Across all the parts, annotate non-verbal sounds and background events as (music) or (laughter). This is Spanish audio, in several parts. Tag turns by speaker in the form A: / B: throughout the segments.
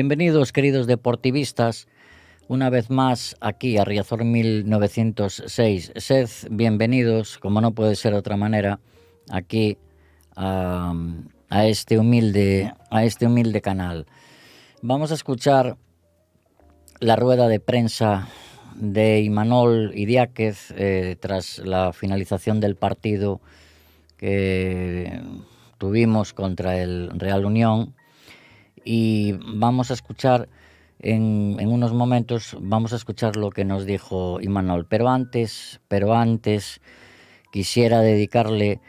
A: Bienvenidos, queridos deportivistas, una vez más aquí a Riazor 1906. Sed bienvenidos, como no puede ser de otra manera, aquí a, este humilde, a este humilde canal. Vamos a escuchar la rueda de prensa de Imanol Idiáquez eh, tras la finalización del partido que tuvimos contra el Real Unión y vamos a escuchar en, unos momentos, vamos a escuchar lo que nos dijo Imanol. Pero antes, pero antes, quisiera dedicarle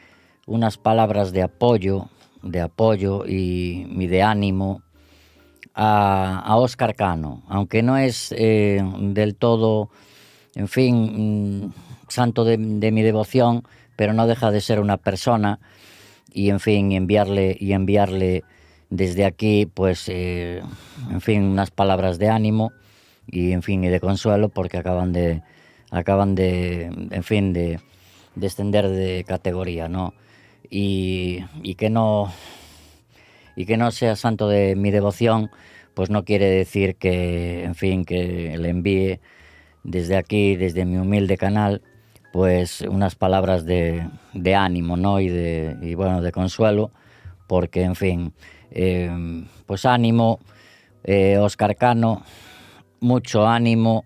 A: unas palabras de apoyo, de apoyo y, de ánimo a, a, Oscar Cano, aunque no es eh, del todo, en fin, mm, santo de, de mi devoción, pero no deja de ser una persona y, en fin, enviarle y enviarle desde aquí, pues, eh, en fin, unas palabras de ánimo y, en fin, y de consuelo porque acaban de, acaban de, en fin, de descender de categoría, ¿no? Y, que no, y que no sea santo de mi devoción, pues no quiere decir que, en fin, que le envíe desde aquí, desde mi humilde canal, pues unas palabras de, de ánimo, ¿no? Y de, y bueno, de consuelo, porque, en fin, Em, pues ánimo, Oscar eh, Cano, mucho ánimo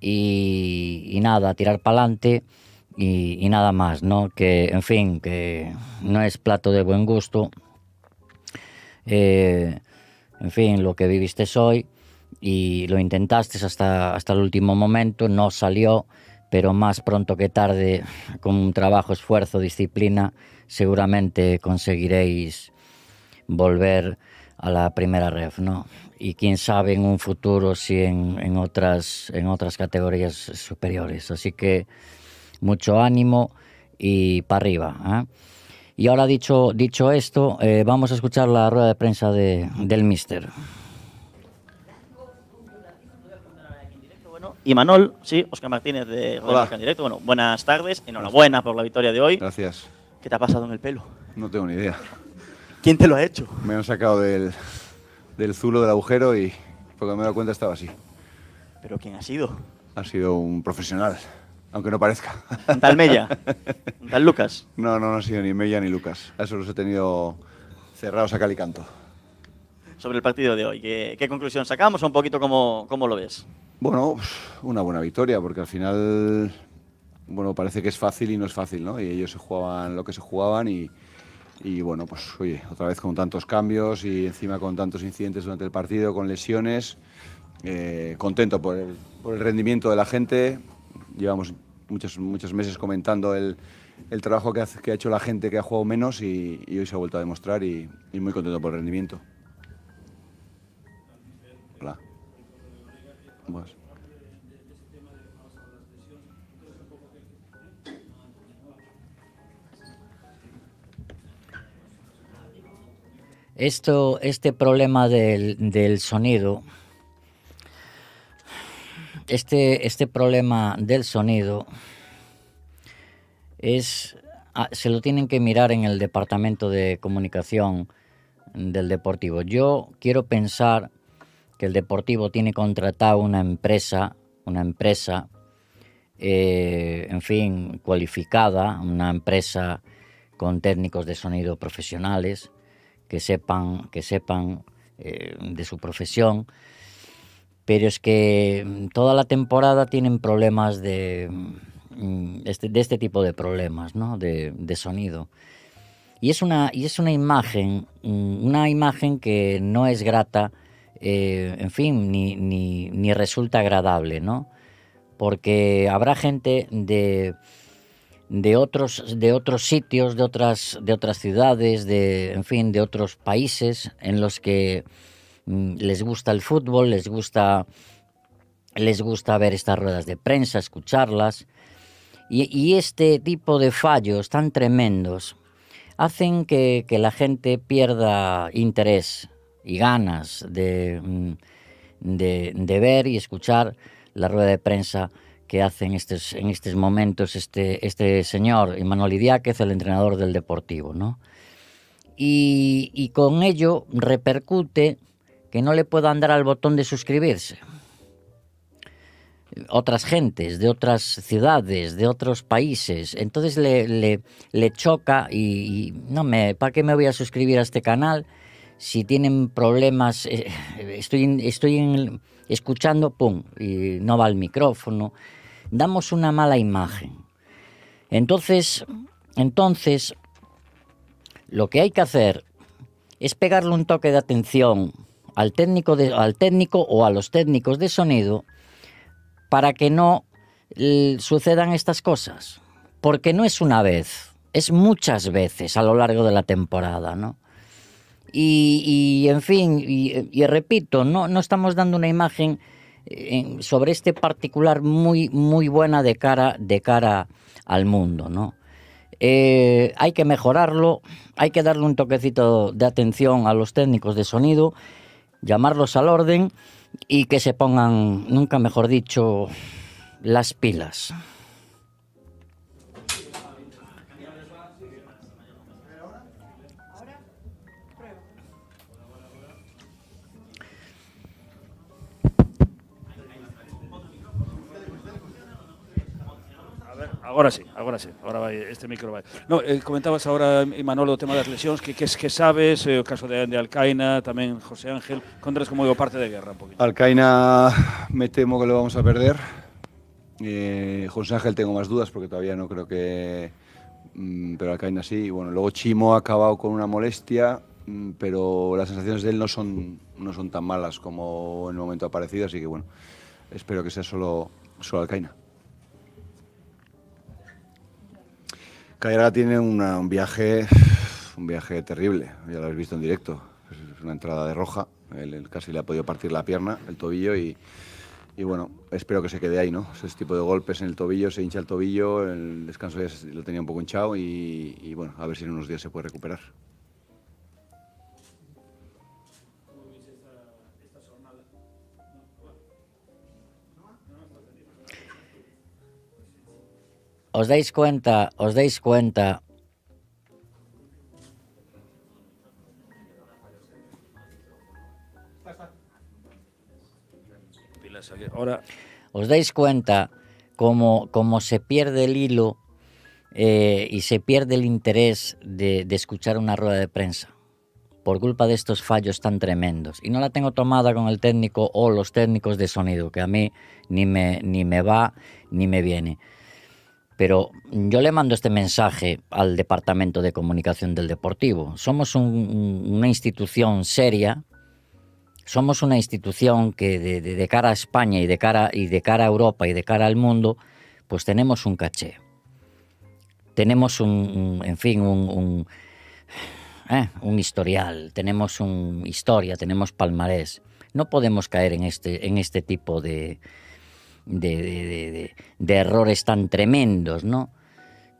A: y, nada, tirar para adelante y, nada más, ¿no? Que, en fin, que no es plato de buen gusto. Eh, en fin, lo que viviste hoy y lo intentaste hasta, hasta el último momento, no salió, pero más pronto que tarde, con un trabajo, esfuerzo, disciplina, seguramente conseguiréis volver a la primera red, ¿no? Y quién sabe en un futuro si en, en, otras, en otras categorías superiores. Así que mucho ánimo y para arriba. ¿ah? Y ahora dicho, dicho esto, eh, vamos a escuchar la rueda de prensa de, del Mister.
B: Y Manol, sí, Oscar Martínez de en Directo. Bueno, buenas tardes, enhorabuena por la victoria de hoy. Gracias. ¿Qué te ha pasado en el pelo?
C: No tengo ni idea. ¿Quién te lo ha hecho? Me han sacado del, del zulo del agujero y porque me he dado cuenta estaba así. ¿Pero quién ha sido? Ha sido un profesional, aunque no parezca. ¿Un tal Mella? (laughs) tal Lucas? No, no, no ha sido ni Mella ni Lucas. A eso los he tenido cerrados a cal y canto.
B: Sobre el partido de hoy, ¿qué, conclusión sacamos o un poquito cómo, cómo lo ves?
C: Bueno, pues, una buena victoria, porque al final, bueno, parece que es fácil y no es fácil, ¿no? Y ellos se jugaban lo que se jugaban y, y bueno, pues oye, otra vez con tantos cambios y encima con tantos incidentes durante el partido, con lesiones. Eh, contento por el, rendimiento de la gente. Llevamos muchos, muchos meses comentando el, trabajo que ha, que ha, hecho la gente que ha jugado menos y, hoy se ha vuelto a demostrar y, muy contento por el rendimiento. Hola.
A: Este, este, este problema del, sonido, este, problema ah, del sonido se lo tienen que mirar en el departamento de comunicación del Deportivo. Yo quiero pensar que el Deportivo tiene contratado una empresa, una empresa, eh, en fin, cualificada, una empresa con técnicos de sonido profesionales que sepan, que sepan eh, de su profesión. Pero es que mm, toda la temporada tienen problemas de, mm, este, de este tipo de problemas, ¿no? de, sonido. Y es una, y es una imagen, mm, una imagen que no es grata, eh, en fin, ni, ni, resulta agradable, ¿no? Porque habrá gente de, de otros, de otros sitios, de otras, de otras ciudades, de, en fin, de otros países en los que mm, les gusta el fútbol, les gusta, les gusta ver estas ruedas de prensa, escucharlas. Y, este tipo de fallos tan tremendos hacen que, que, la gente pierda interés y ganas de, mm, de ver y escuchar la rueda de prensa que hace en estos, momentos este, este señor, ...Emmanuel Idiáquez, el entrenador del Deportivo. Y, con ello repercute que no le pueda andar al botón de suscribirse. Otras gentes, de otras ciudades, de otros países. Entonces le, le, choca y, no me, ¿para qué me voy a suscribir a este canal? Si tienen problemas, eh, estoy, estoy escuchando, pum, y no va el micrófono damos una mala imagen. Entonces, entonces, lo que hay que hacer es pegarle un toque de atención al técnico, al técnico o a los técnicos de sonido para que no sucedan estas cosas. Porque no es una vez, es muchas veces a lo largo de la temporada, ¿no? Y, en fin, y, repito, no, no estamos dando una imagen sobre este particular muy, muy buena de cara, de cara al mundo, ¿no? Eh, hay que mejorarlo, hay que darle un toquecito de atención a los técnicos de sonido, llamarlos al orden y que se pongan, nunca mejor dicho, las pilas.
D: ahora sí, ahora sí, ahora va, este micro va. No, eh, comentabas ahora, Manolo, el tema de las lesiones, que, es, que sabes, el eh, caso de, Alcaina, también José Ángel, contras como digo, parte de guerra un
C: poquito. Alcaina me temo que lo vamos a perder. Eh, José Ángel tengo más dudas porque todavía no creo que... Mm, pero Alcaina sí, y bueno, luego Chimo ha acabado con una molestia, mm, pero las sensaciones de él no son, no son tan malas como en el momento aparecido, así que bueno, espero que sea solo, solo Alcaina. Cayera tiene un viaje un viaje terrible, ya lo habéis visto en directo. Es una entrada de roja, él, casi le ha podido partir la pierna, el tobillo y, y, bueno, espero que se quede ahí, ¿no? Ese tipo de golpes en el tobillo, se hincha el tobillo, el descanso ya lo tenía un poco hinchado y bueno, a ver si en unos días se puede recuperar.
A: os dais cuenta, os dais cuenta. Os dais cuenta cómo, se pierde el hilo eh, y se pierde el interés de, escuchar una rueda de prensa por culpa de estos fallos tan tremendos. Y no la tengo tomada con el técnico o los técnicos de sonido, que a mí ni me, ni me va ni me viene. Pero yo le mando este mensaje al Departamento de Comunicación del Deportivo. Somos una institución seria, somos una institución que de, cara a España y de cara, y de cara a Europa y de cara al mundo, pues tenemos un caché. Tenemos un, en fin, un, un, eh, historial, tenemos una historia, tenemos palmarés. No podemos caer en este, en este tipo de, de, errores tan tremendos, ¿no?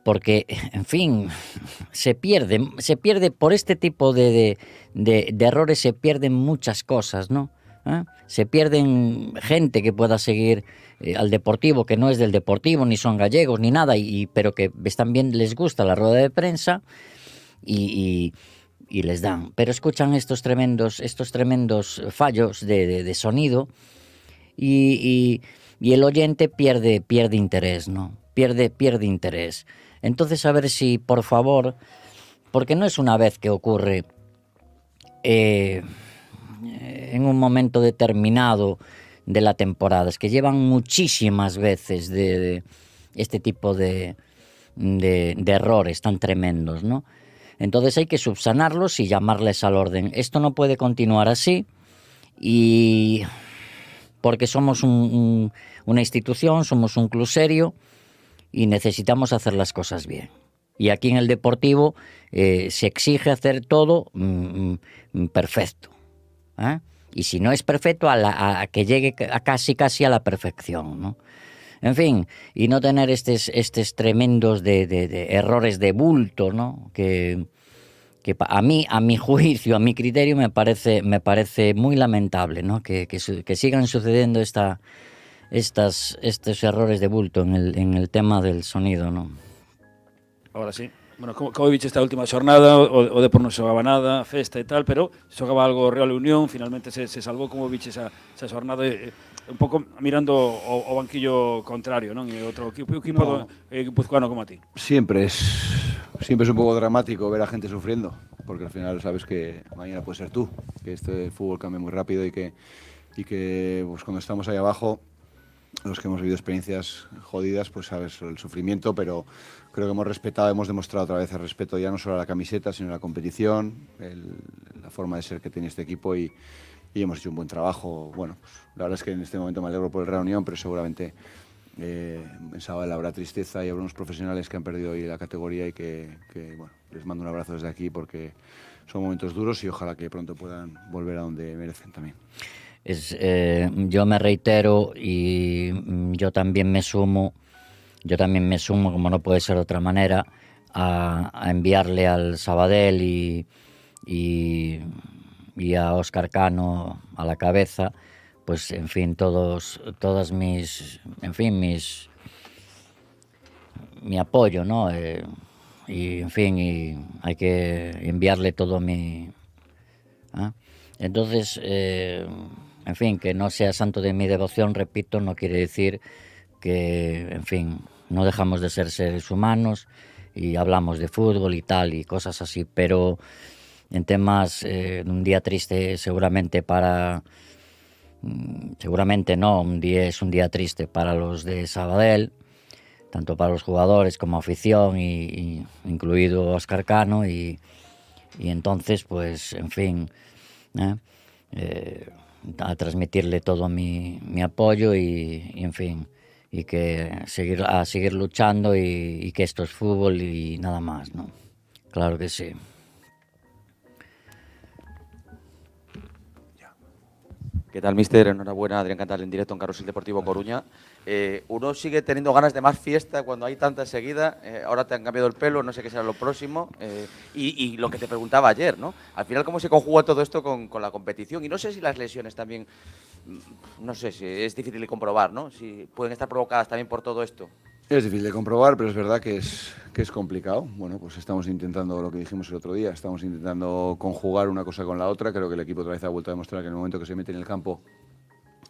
A: Porque, en fin, (laughs) se pierde, se pierde por este tipo de, errores, se pierden muchas cosas, ¿no? ¿Eh? Se pierden gente que pueda seguir eh, al deportivo, que no es del deportivo, ni son gallegos, ni nada, y, pero que están bien, les gusta la rueda de prensa y, les dan. Pero escuchan estos tremendos, estos tremendos fallos de, sonido y y el oyente pierde, pierde interés, ¿no? Pierde, pierde interés. Entonces, a ver si, por favor, porque no es una vez que ocurre eh, en un momento determinado de la temporada, es que llevan muchísimas veces de, este tipo de, de, de, errores tan tremendos, ¿no? Entonces hay que subsanarlos y llamarles al orden. Esto no puede continuar así y porque somos una institución, somos un club serio y necesitamos hacer las cosas bien. Y aquí en el deportivo eh, se exige hacer todo mm, mm, perfecto. ¿eh? Y si no es perfecto, a, que llegue a casi casi a la perfección. En fin, y no tener estos, tremendos errores de bulto, ¿no? que, que a mí, a mi juicio, a mi criterio, me parece, me parece muy lamentable ¿no? que, sigan sucediendo esta, estas, estos errores de bulto en el, en el tema del sonido. ¿no?
D: Ahora sí bueno, como esta última jornada, o, por no se xogaba nada, festa y e tal, pero xogaba algo Real Unión, finalmente se, salvó, como he esa, esa jornada e, e, un poco mirando o, banquillo contrario, ¿no?, E otro equipo, equipo no. Eh, como a ti.
C: Siempre es, siempre es un poco dramático ver a gente sufriendo, porque al final sabes que mañana puede ser tú, que este fútbol cambia muy rápido y que, y que pues, cuando estamos ahí abajo los que hemos vivido experiencias jodidas, pues sabes el sufrimiento, pero creo que hemos respetado, hemos demostrado otra vez el respeto ya no solo a la camiseta, sino a la competición, la forma de ser que tiene este equipo y, hemos hecho un buen trabajo. Bueno, la verdad es que en este momento me alegro por la reunión, pero seguramente eh, en sábado habrá tristeza y habrá unos profesionales que han perdido hoy la categoría y que, que bueno, les mando un abrazo desde aquí porque son momentos duros y ojalá que pronto puedan volver a donde merecen también.
A: Eh, yo me reitero y mm, yo también me sumo, yo también me sumo, como no puede ser de otra manera, a, enviarle al Sabadell y, y, a Oscar Cano a la cabeza, pues en fin, todos, todas mis, en fin, mis, mi apoyo, ¿no? Eh, y en fin, y hay que enviarle todo mi... ¿ah? Entonces, eh, en fin, que no sea santo de mi devoción, repito, no quiere decir que, en fin, no dejamos de ser seres humanos y hablamos de fútbol y tal y cosas así, pero en temas eh, de un día triste seguramente para mm, seguramente no, un día es un día triste para los de Sabadell, tanto para los jugadores como afición, y, incluido Oscar Cano, y, entonces, pues, en fin, ¿eh? eh a transmitirle todo mi, mi apoyo y, en fin, y que seguir, a seguir luchando y, que esto es fútbol y nada más, ¿no? Claro que sí. ¿Qué tal, mister? Enhorabuena, Adrián Cantal, en directo en Carrusel
C: Deportivo Coruña. Eh, uno sigue teniendo ganas de más fiesta cuando hay tanta seguida. Eh, ahora te han cambiado el pelo, no sé qué será lo próximo. Eh, y, lo que te preguntaba ayer, ¿no? Al final, ¿cómo se conjuga todo esto con, la competición? Y no sé si las lesiones también, mm, no sé si es difícil de comprobar, ¿no? Si pueden estar provocadas también por todo esto. Es difícil de comprobar, pero es verdad que es, que es complicado. Bueno, pues estamos intentando lo que dijimos el otro día, estamos intentando conjugar una cosa con la otra. Creo que el equipo otra vez ha vuelto a demostrar que en el momento que se mete en el campo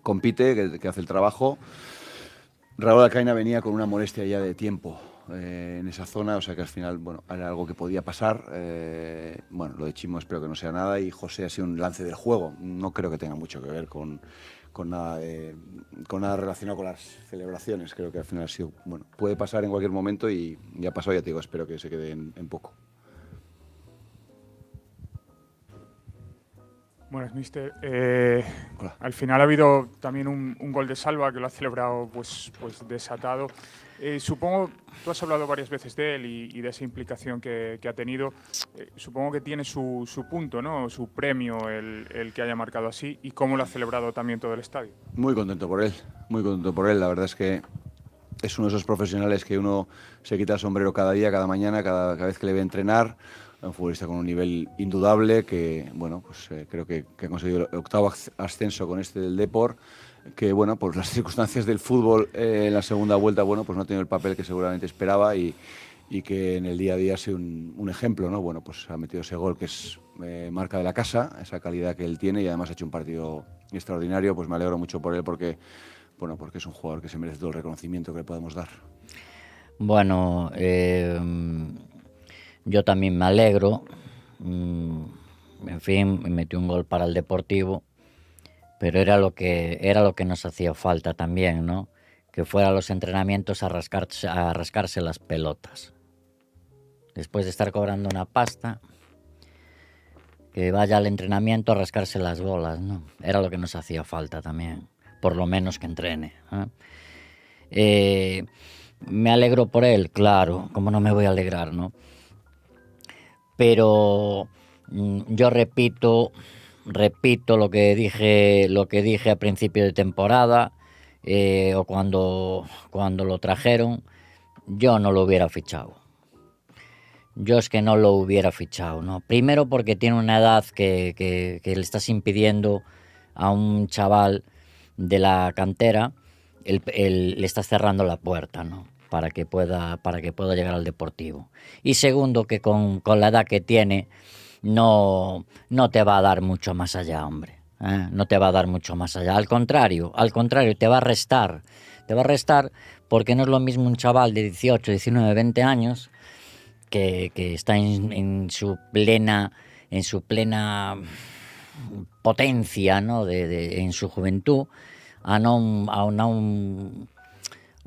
C: compite, que hace el trabajo. Raúl Alcaina venía con una molestia ya de tiempo eh, en esa zona, o sea que al final, bueno, era algo que podía pasar. Eh, bueno, lo de Chimo espero que no sea nada y José ha sido un lance del juego. No creo que tenga mucho que ver con, nada, con relacionado con las celebraciones. Creo que al final ha sido, bueno, puede pasar en cualquier momento y ya ha pasado, ya te digo, espero que se quede en poco. Buenas, mister. Eh, al final ha habido también un, gol de salva que lo ha celebrado pues, pues desatado. Eh, supongo, tú has hablado varias veces de él y, de esa implicación que, ha tenido. Eh, supongo que tiene su, punto, ¿no? su premio, el, que haya marcado así y cómo lo ha celebrado también todo el estadio. Muy contento por él, muy contento por él. La verdad es que es uno de esos profesionales que uno se quita el sombrero cada día, cada mañana, cada, cada vez que le ve entrenar un futbolista con un nivel indudable que, bueno, pues eh, creo que, ha conseguido el octavo ascenso con este del Depor que, bueno, pues las (laughs) circunstancias del fútbol eh, en la segunda vuelta, bueno, pues no ha tenido el papel que seguramente esperaba y, y que en el día a día ha un, ejemplo, ¿no? Bueno, pues ha metido ese gol que es eh, marca de la casa, esa calidad que él tiene y además ha hecho un partido extraordinario, pues me alegro mucho por él porque, bueno, porque es un jugador que se merece todo el reconocimiento que le podemos dar.
A: Bueno, eh yo también me alegro. Mm, en fin, me metí un gol para el Deportivo, pero era lo que, era lo que nos hacía falta también, ¿no? Que fuera a los entrenamientos a, rascarse, las pelotas. Después de estar cobrando una pasta, que vaya al entrenamiento a rascarse las bolas, ¿no? Era lo que nos hacía falta también, por lo menos que entrene. ¿eh? Eh, me alegro por él, claro, ¿cómo no me voy a alegrar, ¿no? pero mm, yo repito, repito lo que dije, lo que dije a principio de temporada eh, o cuando, cuando lo trajeron, yo no lo hubiera fichado. Yo es que no lo hubiera fichado, ¿no? Primero porque tiene una edad que, que, le estás impidiendo a un chaval de la cantera, le estás cerrando la puerta, ¿no? para que pueda, para que pueda llegar al Deportivo. Y segundo, que con, la edad que tiene, no, no te va a dar mucho más allá, hombre. ¿eh? No te va a dar mucho más allá. Al contrario, al contrario, te va a restar. Te va a restar porque no es lo mismo un chaval de 18, 19, 20 años que, está en, su plena. en su plena potencia, ¿no? De, en su juventud, a no, a,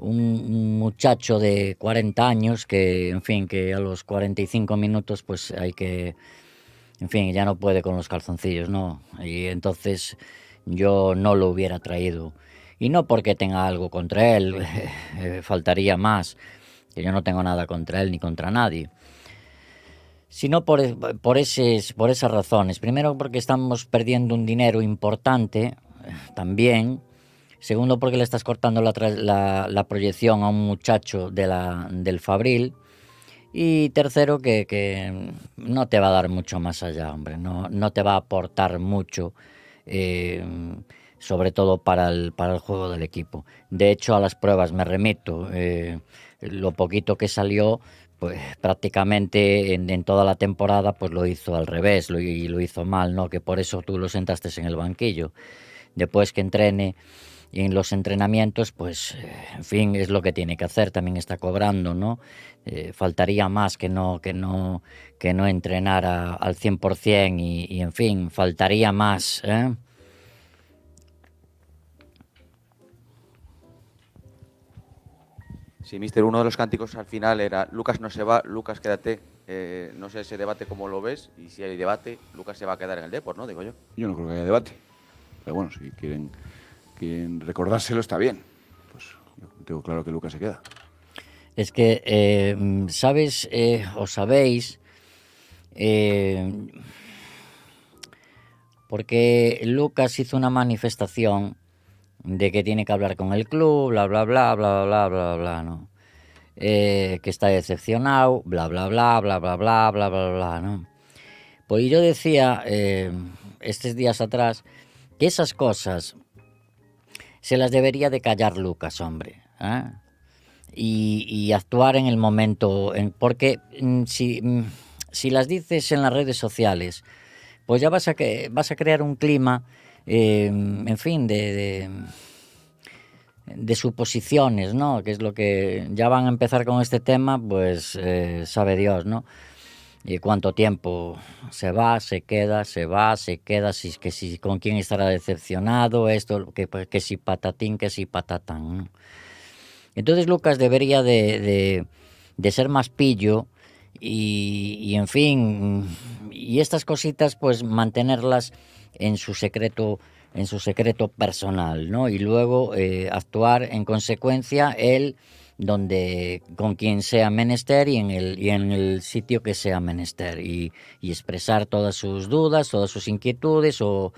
A: un muchacho de 40 años que, en fin, que a los 45 minutos pues hay que, en fin, ya no puede con los calzoncillos, ¿no? Y entonces yo no lo hubiera traído. Y no porque tenga algo contra él, (laughs) eh, faltaría más, que yo no tengo nada contra él ni contra nadie sino por, por, por esas razones. Primero porque estamos perdiendo un dinero importante eh, también Segundo, porque le estás cortando la, proyección a un muchacho del Fabril. Y tercero, que, no te va a dar mucho más allá, hombre. No, te va a aportar mucho, eh, sobre todo para el, para el juego del equipo. De hecho, a las pruebas me remito. Eh, lo poquito que salió, pues prácticamente en, toda la temporada, pues lo hizo al revés y lo hizo mal, ¿no? Que por eso tú lo sentaste en el banquillo. Después que entrene y en los entrenamientos, pues, eh, en fin, es lo que tiene que hacer, también está cobrando, ¿no? Eh, faltaría más que no, que no, que no entrenara al 100% y, y, en fin, faltaría más, ¿eh?
C: Sí, mister, uno de los cánticos al final era Lucas no se va, Lucas quédate. Eh, no sé ese debate cómo lo ves y si hay debate, Lucas se va a quedar en el deporte, ¿no? Digo yo. Yo no creo que haya debate. Pero bueno, si quieren que recordárselo está bien. Pues
A: tengo claro que Lucas se queda. Es que, ¿sabes o sabéis? porque Lucas hizo una manifestación de que tiene que hablar con el club, bla, bla, bla, bla, bla, bla, bla, ¿no? que está decepcionado, bla, bla, bla, bla, bla, bla, bla, bla, bla, ¿no? Pues yo decía, estos días atrás, que esas cosas se las debería de callar Lucas, hombre. ¿ah? Y, actuar en el momento, en, porque mm, si, mm, si, las dices en las redes sociales, pues ya vas a, que, vas a crear un clima, em, en fin, de, de suposiciones, ¿no? Que es lo que ya van a empezar con este tema, pues eh, sabe Dios, ¿no? y cuánto tiempo se va, se queda, se va, se queda, si, que con quién estará decepcionado, esto, que, pues, que si patatín, que si patatán. Entonces Lucas debería de, ser más pillo y, en fin, y estas cositas pues mantenerlas en su secreto en su secreto personal, ¿no? Y luego eh, actuar en consecuencia él donde con quien sea menester y en el, sitio que sea menester y, expresar todas sus dudas, todas sus inquietudes o,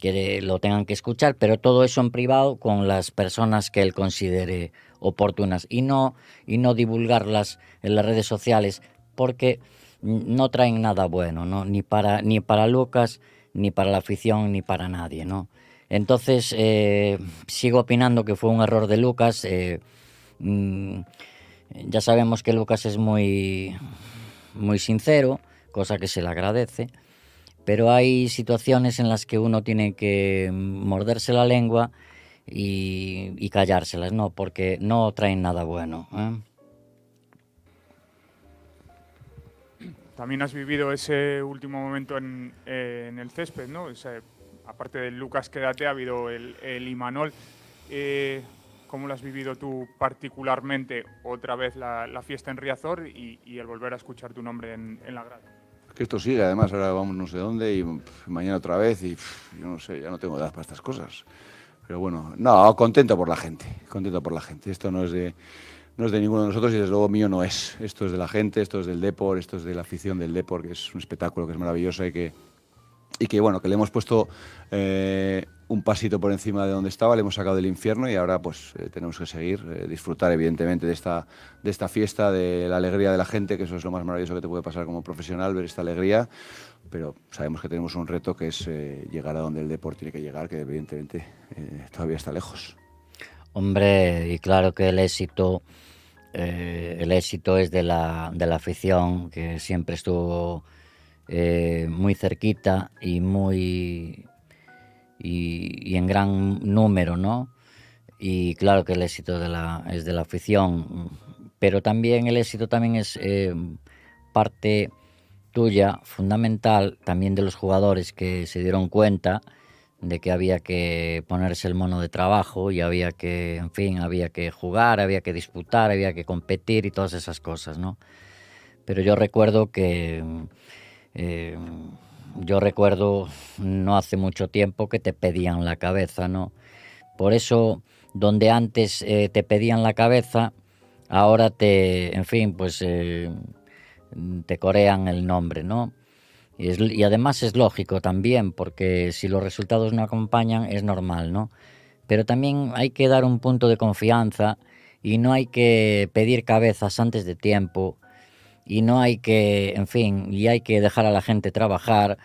A: que lo tengan que escuchar, pero todo eso en privado con las personas que él considere oportunas y no, divulgarlas en las redes sociales porque no traen nada bueno, Ni, para, ni para Lucas, ni para la afición, ni para nadie. ¿no? Entonces, eh, sigo opinando que fue un error de Lucas. Eh, mm, ya sabemos que Lucas es muy, muy sincero, cosa que se le agradece, pero hay situaciones en las que uno tiene que morderse la lengua y, y callárselas, ¿no? Porque no traen nada bueno. ¿eh?
C: También has vivido ese último momento en, el césped, ¿no? aparte de Lucas Quédate, ha habido el, Imanol. Eh, ¿Cómo lo has vivido tú particularmente otra vez la, fiesta en Riazor y, el volver a escuchar tu nombre en, la grada? que esto sigue, además ahora vamos no sé dónde y mañana otra vez y yo no sé, ya no tengo edad para estas cosas. Pero bueno, no, contento por la gente, contento por la gente. Esto no es de, no es de ninguno de nosotros y desde luego mío no es. Esto es de la gente, esto es del Depor, esto es de la afición del Depor, que es un espectáculo que es maravilloso y que y que bueno, que le hemos puesto eh, un pasito por encima de donde estaba, le hemos sacado del infierno y ahora pues eh, tenemos que seguir, eh, disfrutar evidentemente de esta, de esta fiesta, de la alegría de la gente, que eso es lo más maravilloso que te puede pasar como profesional, ver esta alegría, pero sabemos que tenemos un reto que es llegar a donde el deporte tiene que llegar, que evidentemente todavía está lejos.
A: Hombre, y claro que el éxito... el éxito es de la, de la afición que siempre estuvo eh, muy cerquita y muy y, en gran número, ¿no? Y claro que el éxito de es de la afición, pero también el éxito también es eh, parte tuya, fundamental, también de los jugadores que se dieron cuenta de que había que ponerse el mono de trabajo y había que, en fin, había que jugar, había que disputar, había que competir y todas esas cosas, ¿no? Pero yo recuerdo que eh, yo recuerdo no hace mucho tiempo que te pedían la cabeza, ¿no? Por eso, donde antes eh, te pedían la cabeza, ahora te, en fin, pues eh, te corean el nombre, ¿no? Y, y, además es lógico también, porque si los resultados no acompañan es normal, ¿no? Pero también hay que dar un punto de confianza y no hay que pedir cabezas antes de tiempo y no hay que, en fin, y hay que dejar a la gente trabajar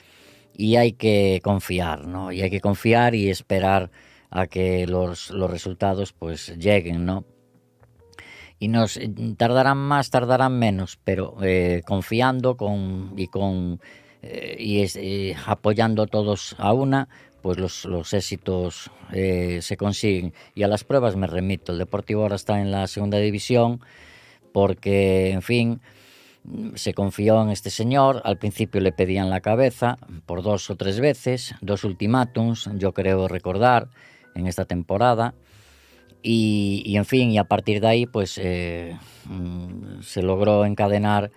A: y hay que confiar, ¿no? Y hay que confiar y esperar a que los, los resultados pues lleguen, ¿no? Y nos eh, tardarán más, tardarán menos, pero eh, confiando con, y con eh, y, apoyando todos a una, pues los, los éxitos se consiguen. Y a las pruebas me remito. El Deportivo ahora está en la segunda división porque, en fin, se confió en este señor, al principio le pedían la cabeza por dos o tres veces, dos ultimátums, yo creo recordar, en esta temporada. Y, en fin, y a partir de ahí, pues eh, mm, se logró encadenar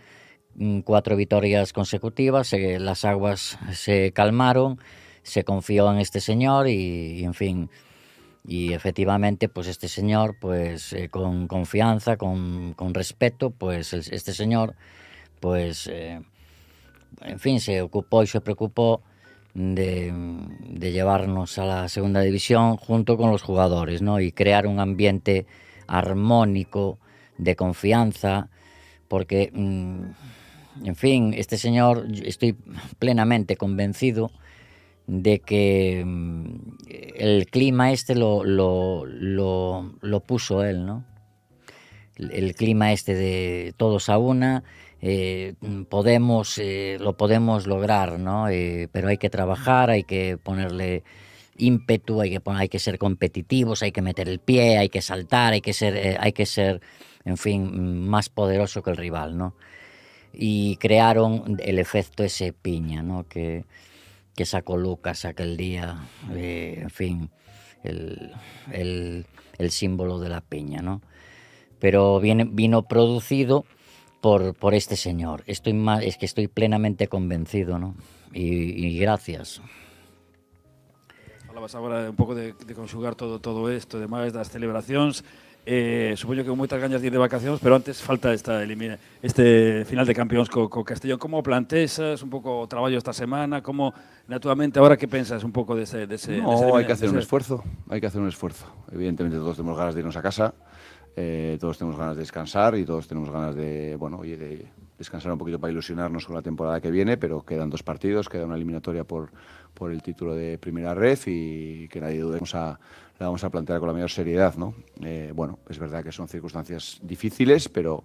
A: mm, cuatro victorias consecutivas, eh, las aguas se calmaron, se confió en este señor y en fin, y efectivamente, pues este señor, pues eh, con confianza, con, con, respeto, pues este señor, pues, eh, en fin, se ocupó y se preocupó de, de, llevarnos a la segunda división junto con los jugadores, ¿no? Y crear un ambiente armónico, de confianza, porque, mm, en fin, este señor, estoy plenamente convencido de que mm, el clima este lo, puso él, ¿no? El clima este de todos a una, eh, podemos, eh, lo podemos lograr, ¿no? Eh, pero hay que trabajar, hay que ponerle ímpetu, hay que, hay que ser competitivos, hay que meter el pie, hay que saltar, hay que ser, hay que ser en fin, más poderoso que el rival, ¿no? Y crearon el efecto ese piña, ¿no? Que, que sacó Lucas aquel día, eh, en fin, el, el, símbolo de la peña, ¿no? Pero viene, vino producido por, por este señor. Estoy más, es que estoy plenamente convencido, ¿no? Y, y gracias.
D: Hablabas ahora un poco de, de todo todo, todo esto, de las celebraciones. Eh, supongo que con muchas ganas de ir de vacaciones, pero antes falta esta elimina, este final de campeones con co Castellón. planteas? ¿Es un poco trabajo esta semana? ¿Cómo, naturalmente, ahora qué piensas un poco de ese... no, hay que hacer un esfuerzo,
C: hay que hacer un esfuerzo. Evidentemente todos tenemos ganas de irnos a casa, eh, todos tenemos ganas de descansar y todos tenemos ganas de, bueno, oye, de descansar un poquito para ilusionarnos con la temporada que viene, pero quedan dos partidos, queda una eliminatoria por, por el título de primera red y que nadie dudemos a la vamos a plantear con la mayor seriedad. ¿no? Eh, bueno, es verdad que son circunstancias difíciles, pero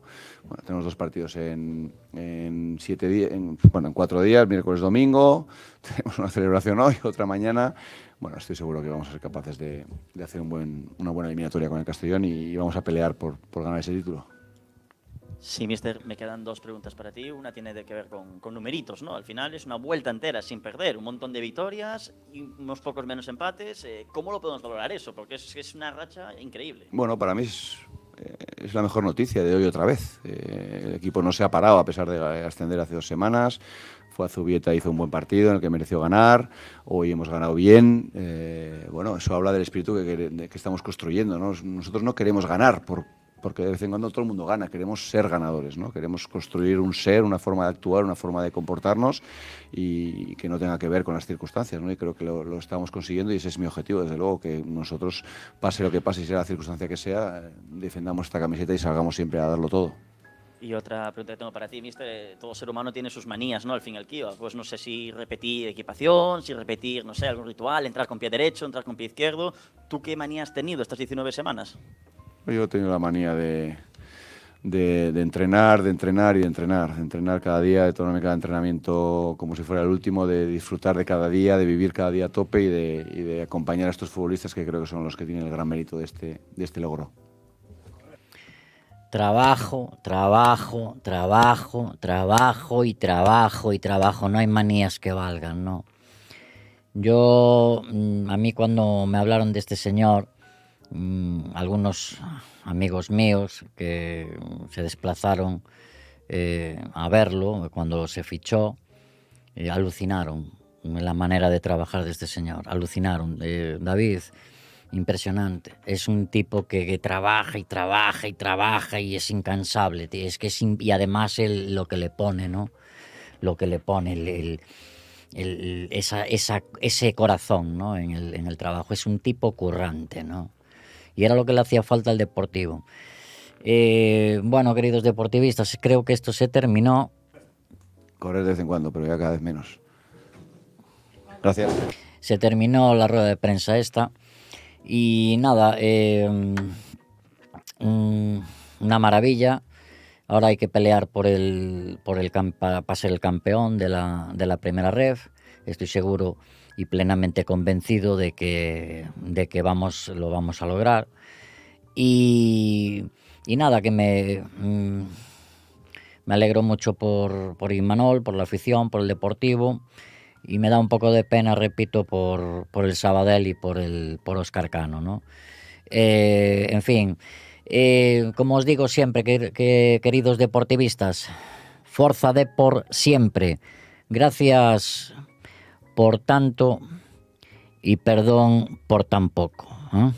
C: tenemos dos partidos en, en siete en, en cuatro días, miércoles, domingo, (laughs) tenemos una celebración hoy, otra mañana. Bueno, estoy seguro que vamos a ser capaces de, hacer un buen, una buena eliminatoria con el Castellón y, y vamos a pelear por, por ganar ese título.
B: Sí, mister, me quedan dos preguntas para ti. Una tiene que ver con, numeritos, ¿no? Al final es una vuelta entera sin perder, un montón de victorias y unos pocos menos empates. Eh, ¿Cómo lo podemos valorar eso? Porque es, es una racha increíble.
C: Bueno, para mí es, eh, es la mejor noticia de hoy otra vez. Eh, el equipo no se ha parado a pesar de ascender hace dos semanas. Fue a Zubieta, hizo un buen partido en el que mereció ganar. Hoy hemos ganado bien. bueno, eso habla del espíritu que, que, estamos construyendo. ¿no? Nosotros no queremos ganar por, porque de vez en cuando todo el mundo gana, queremos ser ganadores, ¿no? queremos construir un ser, una forma de actuar, una forma de comportarnos y que no tenga que ver con las circunstancias. ¿no? Y creo que lo, lo estamos consiguiendo y ese es mi objetivo, desde luego, que nosotros, pase lo que pase y sea la circunstancia que sea, eh, defendamos esta camiseta y salgamos siempre a darlo todo.
B: Y otra pregunta que tengo para ti, mister. Todo ser humano tiene sus manías, ¿no? Al fin y al cabo. Pues no sé si repetir equipación, si repetir, no sé, algún ritual, entrar con pie derecho, entrar con pie izquierdo. ¿Tú qué manías has tenido estas 19 semanas?
C: Pues yo he tenido la manía de, entrenar, de entrenar y de entrenar, de entrenar cada día, de tomarme cada entrenamiento como si fuera el último, de disfrutar de cada día, de vivir cada día a tope y de, acompañar a estos futbolistas que creo que son los que tienen el gran mérito
A: de este, de este logro. Trabajo, trabajo, trabajo, trabajo y trabajo y trabajo. No hay manías que valgan, ¿no? Yo, mm, a mí cuando me hablaron de este señor, Mm, algunos amigos míos que se desplazaron eh, a verlo cuando se fichó, alucinaron la manera de trabajar de este señor, alucinaron. Eh, David, impresionante, es un tipo que, trabaja y trabaja y trabaja y es incansable, es que y además lo que le pone, ¿no? Lo que le pone, ese corazón en, en el trabajo, es un tipo currante, ¿no? y era lo que le hacía falta al Deportivo. Eh, bueno, queridos deportivistas, creo que esto se terminó. Correr de vez en cuando, pero ya cada vez menos. Gracias. Se terminó la rueda de prensa esta. Y nada, eh, una maravilla. Ahora hay que pelear por el, por el para, para ser el campeón de la, de la primera ref. Estoy seguro y plenamente convencido de que, de que vamos, lo vamos a lograr. Y, y nada, que me, mm, me alegro mucho por, por Imanol, por la afición, por el deportivo. Y me da un poco de pena, repito, por, por el Sabadell y por, el, por Oscar Cano. ¿no? Eh, en fin, eh, como os digo siempre, que, queridos deportivistas, Forza por siempre. Gracias por tanto y perdón por tan poco. ¿eh?